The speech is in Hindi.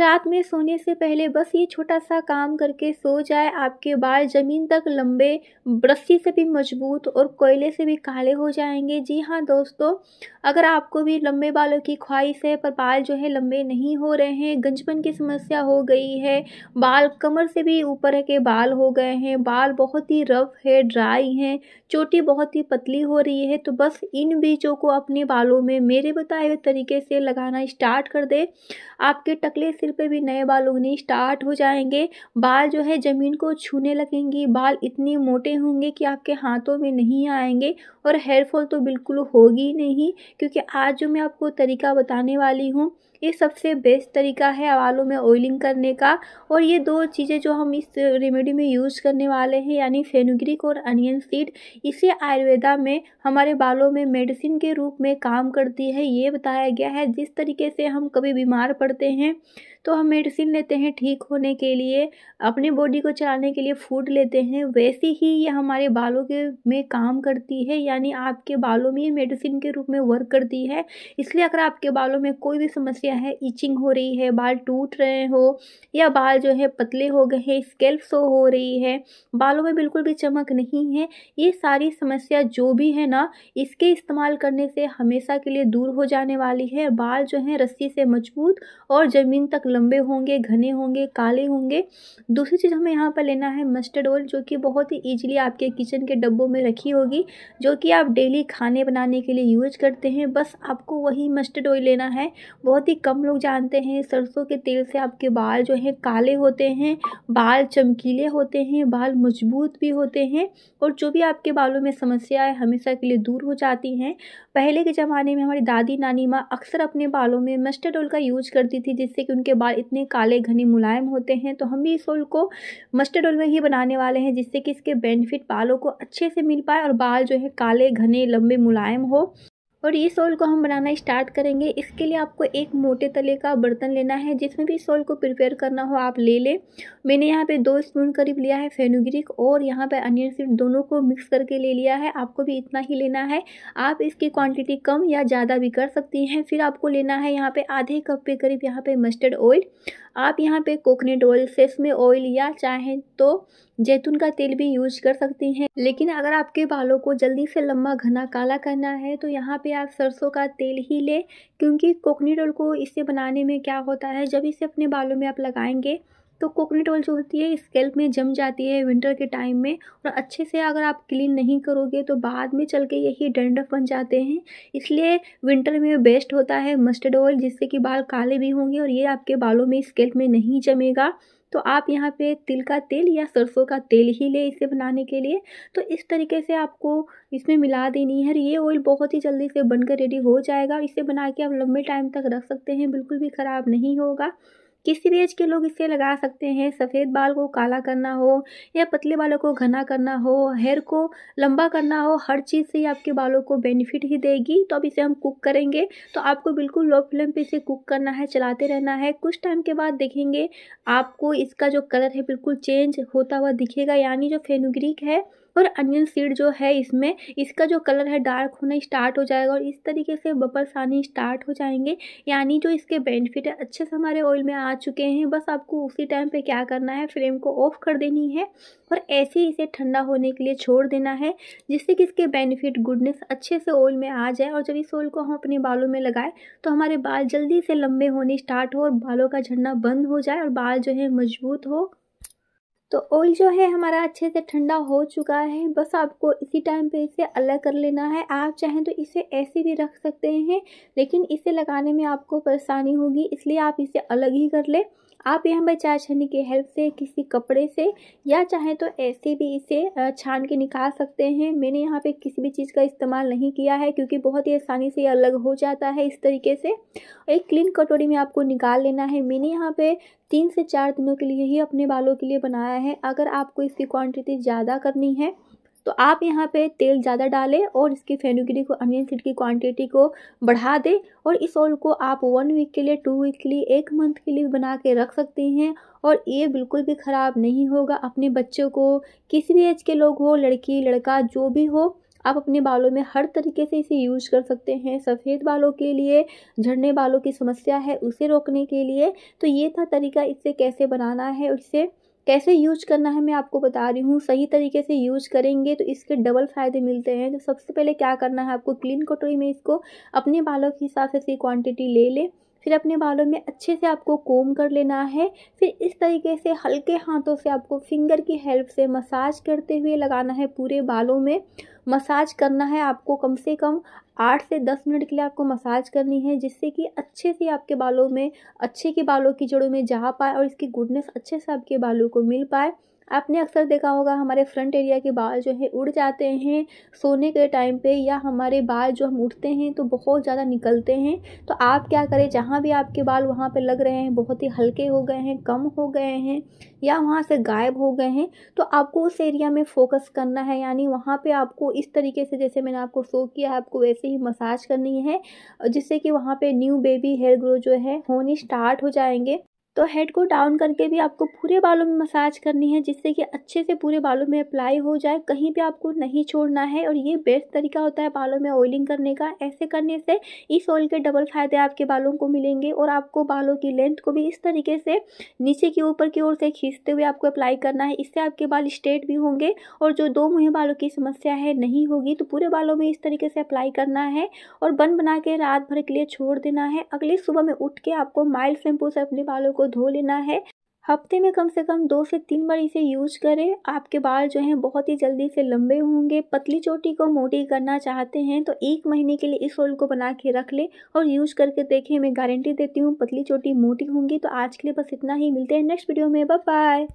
रात में सोने से पहले बस ये छोटा सा काम करके सो जाए आपके बाल ज़मीन तक लंबे ब्रस्सी से भी मजबूत और कोयले से भी काले हो जाएंगे जी हाँ दोस्तों अगर आपको भी लंबे बालों की ख्वाहिश है पर बाल जो है लंबे नहीं हो रहे हैं गंजपन की समस्या हो गई है बाल कमर से भी ऊपर के बाल हो गए हैं बाल बहुत ही रफ है ड्राई हैं चोटी बहुत ही पतली हो रही है तो बस इन बीजों को अपने बालों में मेरे बताए हुए तरीके से लगाना स्टार्ट कर दे आपके टकले से सिर पे भी नए बाल उगने स्टार्ट हो जाएंगे बाल जो है ज़मीन को छूने लगेंगे बाल इतने मोटे होंगे कि आपके हाथों में नहीं आएंगे और हेयरफॉल तो बिल्कुल होगी नहीं क्योंकि आज जो मैं आपको तरीका बताने वाली हूँ ये सबसे बेस्ट तरीका है बालों में ऑयलिंग करने का और ये दो चीज़ें जो हम इस रेमेडी में यूज़ करने वाले हैं यानी फेनुग्रिक और अनियन सीड इसे आयुर्वेदा में हमारे बालों में मेडिसिन के रूप में काम करती है ये बताया गया है जिस तरीके से हम कभी बीमार पड़ते हैं तो हम मेडिसिन लेते हैं ठीक होने के लिए अपने बॉडी को चलाने के लिए फूड लेते हैं वैसे ही ये हमारे बालों के में काम करती है यानी आपके बालों में ये मेडिसिन के रूप में वर्क करती है इसलिए अगर आपके बालों में कोई भी समस्या है ईचिंग हो रही है बाल टूट रहे हो या बाल जो है पतले हो गए हैं स्केल्प सो हो रही है बालों में बिल्कुल भी चमक नहीं है ये सारी समस्या जो भी है ना इसके इस्तेमाल करने से हमेशा के लिए दूर हो जाने वाली है बाल जो है रस्सी से मजबूत और ज़मीन तक लंबे होंगे घने होंगे काले होंगे दूसरी चीज़ हमें यहाँ पर लेना है मस्टर्ड ऑयल जो कि बहुत ही ईजिली आपके किचन के डब्बों में रखी होगी जो कि आप डेली खाने बनाने के लिए यूज करते हैं बस आपको वही मस्टर्ड ऑयल लेना है बहुत ही कम लोग जानते हैं सरसों के तेल से आपके बाल जो हैं काले होते हैं बाल चमकीले होते हैं बाल मजबूत भी होते हैं और जो भी आपके बालों में समस्याएं हमेशा के लिए दूर हो जाती हैं पहले के ज़माने में हमारी दादी नानी माँ अक्सर अपने बालों में मस्टर्ड ऑयल का यूज करती थी जिससे कि उनके बाल इतने काले घने मुलायम होते हैं तो हम भी इस ऑयल को मस्टर्ड ऑयल में ही बनाने वाले हैं जिससे कि इसके बेनिफिट बालों को अच्छे से मिल पाए और बाल जो है काले घने लंबे मुलायम हो और ये सोल को हम बनाना स्टार्ट करेंगे इसके लिए आपको एक मोटे तले का बर्तन लेना है जिसमें भी इस को प्रिपेयर करना हो आप ले लें मैंने यहाँ पे दो स्पून करीब लिया है फेनुग्रिक और यहाँ पे अनियन सीड दोनों को मिक्स करके ले लिया है आपको भी इतना ही लेना है आप इसकी क्वांटिटी कम या ज़्यादा भी कर सकती हैं फिर आपको लेना है यहाँ पर आधे कप के करीब यहाँ पर मस्टर्ड ऑयल आप यहाँ पर कोकोनट ऑयल सेसमे ऑयल या चाहें तो जैतून का तेल भी यूज कर सकती हैं लेकिन अगर आपके बालों को जल्दी से लंबा घना काला करना है तो यहाँ पे आप सरसों का तेल ही लें क्योंकि कोकनीट ऑयल को इसे बनाने में क्या होता है जब इसे अपने बालों में आप लगाएंगे तो कोकोनट ऑयल जो होती है स्केल्प में जम जाती है विंटर के टाइम में और अच्छे से अगर आप क्लीन नहीं करोगे तो बाद में चल के यही डेंडफ बन जाते हैं इसलिए विंटर में बेस्ट होता है मस्टर्ड ऑयल जिससे कि बाल काले भी होंगे और ये आपके बालों में स्केल्प में नहीं जमेगा तो आप यहाँ पे तिल का तेल या सरसों का तेल ही ले इसे बनाने के लिए तो इस तरीके से आपको इसमें मिला देनी है ये ऑयल बहुत ही जल्दी से बनकर रेडी हो जाएगा इसे बना के आप लंबे टाइम तक रख सकते हैं बिल्कुल भी ख़राब नहीं होगा किसी भी एज के लोग इसे लगा सकते हैं सफ़ेद बाल को काला करना हो या पतले बालों को घना करना हो हेयर को लंबा करना हो हर चीज़ से आपके बालों को बेनिफिट ही देगी तो अब इसे हम कुक करेंगे तो आपको बिल्कुल लो फ्लेम पे इसे कुक करना है चलाते रहना है कुछ टाइम के बाद देखेंगे आपको इसका जो कलर है बिल्कुल चेंज होता हुआ दिखेगा यानी जो फेनुग्रीक है और अनियन सीड जो है इसमें इसका जो कलर है डार्क होना स्टार्ट हो जाएगा और इस तरीके से बबल्स आने स्टार्ट हो जाएंगे यानी जो इसके बेनिफिट है अच्छे से हमारे ऑयल में आ चुके हैं बस आपको उसी टाइम पे क्या करना है फ्लेम को ऑफ कर देनी है और ऐसे ही इसे ठंडा होने के लिए छोड़ देना है जिससे कि इसके बेनिफिट गुडनेस अच्छे से ऑयल में आ जाए और जब इस ऑयल को हम अपने बालों में लगाएं तो हमारे बाल जल्दी से लंबे होने स्टार्ट हो और बालों का झड़ना बंद हो जाए और बाल जो है मजबूत हो तो ऑयल जो है हमारा अच्छे से ठंडा हो चुका है बस आपको इसी टाइम पे इसे अलग कर लेना है आप चाहें तो इसे ऐसे भी रख सकते हैं लेकिन इसे लगाने में आपको परेशानी होगी इसलिए आप इसे अलग ही कर लें आप यहाँ पर चार छन्नी की हेल्प से किसी कपड़े से या चाहें तो ऐसे भी इसे छान के निकाल सकते हैं मैंने यहाँ पे किसी भी चीज़ का इस्तेमाल नहीं किया है क्योंकि बहुत ही आसानी से ये अलग हो जाता है इस तरीके से एक क्लीन कटोरी में आपको निकाल लेना है मैंने यहाँ पे तीन से चार दिनों के लिए ही अपने बालों के लिए बनाया है अगर आपको इसकी क्वांटिटी ज़्यादा करनी है तो आप यहाँ पे तेल ज़्यादा डालें और इसकी फेनुगिरी को अनियन सीड की क्वांटिटी को बढ़ा दें और इस ऑयल को आप वन वीक के लिए टू वीक के लिए एक मंथ के लिए बना के रख सकते हैं और ये बिल्कुल भी ख़राब नहीं होगा अपने बच्चों को किसी भी एज के लोग हो लड़की लड़का जो भी हो आप अपने बालों में हर तरीके से इसे यूज कर सकते हैं सफ़ेद बालों के लिए झड़ने बालों की समस्या है उसे रोकने के लिए तो ये था तरीका इसे कैसे बनाना है और इसे कैसे यूज करना है मैं आपको बता रही हूँ सही तरीके से यूज करेंगे तो इसके डबल फ़ायदे मिलते हैं तो सबसे पहले क्या करना है आपको क्लीन कटोरी में इसको अपने बालों के हिसाब से इसकी क्वान्टिटी ले लें फिर अपने बालों में अच्छे से आपको कोम कर लेना है फिर इस तरीके से हल्के हाथों से आपको फिंगर की हेल्प से मसाज करते हुए लगाना है पूरे बालों में मसाज करना है आपको कम से कम आठ से दस मिनट के लिए आपको मसाज करनी है जिससे कि अच्छे से आपके बालों में अच्छे के बालों की जड़ों में जा पाए और इसकी गुडनेस अच्छे से आपके बालों को मिल पाए आपने अक्सर देखा होगा हमारे फ्रंट एरिया के बाल जो है उड़ जाते हैं सोने के टाइम पे या हमारे बाल जो हम उठते हैं तो बहुत ज़्यादा निकलते हैं तो आप क्या करें जहाँ भी आपके बाल वहाँ पर लग रहे हैं बहुत ही हल्के हो गए हैं कम हो गए हैं या वहाँ से गायब हो गए हैं तो आपको उस एरिया में फोकस करना है यानी वहाँ पर आपको इस तरीके से जैसे मैंने आपको शो किया आपको वैसे ही मसाज करनी है जिससे कि वहाँ पर न्यू बेबी हेयर ग्रो जो है होनी स्टार्ट हो जाएंगे तो हेड को डाउन करके भी आपको पूरे बालों में मसाज करनी है जिससे कि अच्छे से पूरे बालों में अप्लाई हो जाए कहीं भी आपको नहीं छोड़ना है और ये बेस्ट तरीका होता है बालों में ऑयलिंग करने का ऐसे करने से इस ऑयल के डबल फायदे आपके बालों को मिलेंगे और आपको बालों की लेंथ को भी इस तरीके से नीचे की ऊपर की ओर से खींचते हुए आपको अप्लाई करना है इससे आपके बाल स्ट्रेट भी होंगे और जो दो मुँह बालों की समस्या है नहीं होगी तो पूरे बालों में इस तरीके से अप्लाई करना है और बन बना के रात भर के लिए छोड़ देना है अगली सुबह में उठ के आपको माइल्ड शैम्पू से अपने बालों को को धो लेना है हफ्ते में कम से कम दो से तीन बार इसे यूज करें आपके बाल जो हैं बहुत ही जल्दी से लंबे होंगे पतली चोटी को मोटी करना चाहते हैं तो एक महीने के लिए इस ऑयल को बना के रख लें और यूज करके देखें मैं गारंटी देती हूँ पतली चोटी मोटी होंगी तो आज के लिए बस इतना ही मिलते हैं नेक्स्ट वीडियो में बाय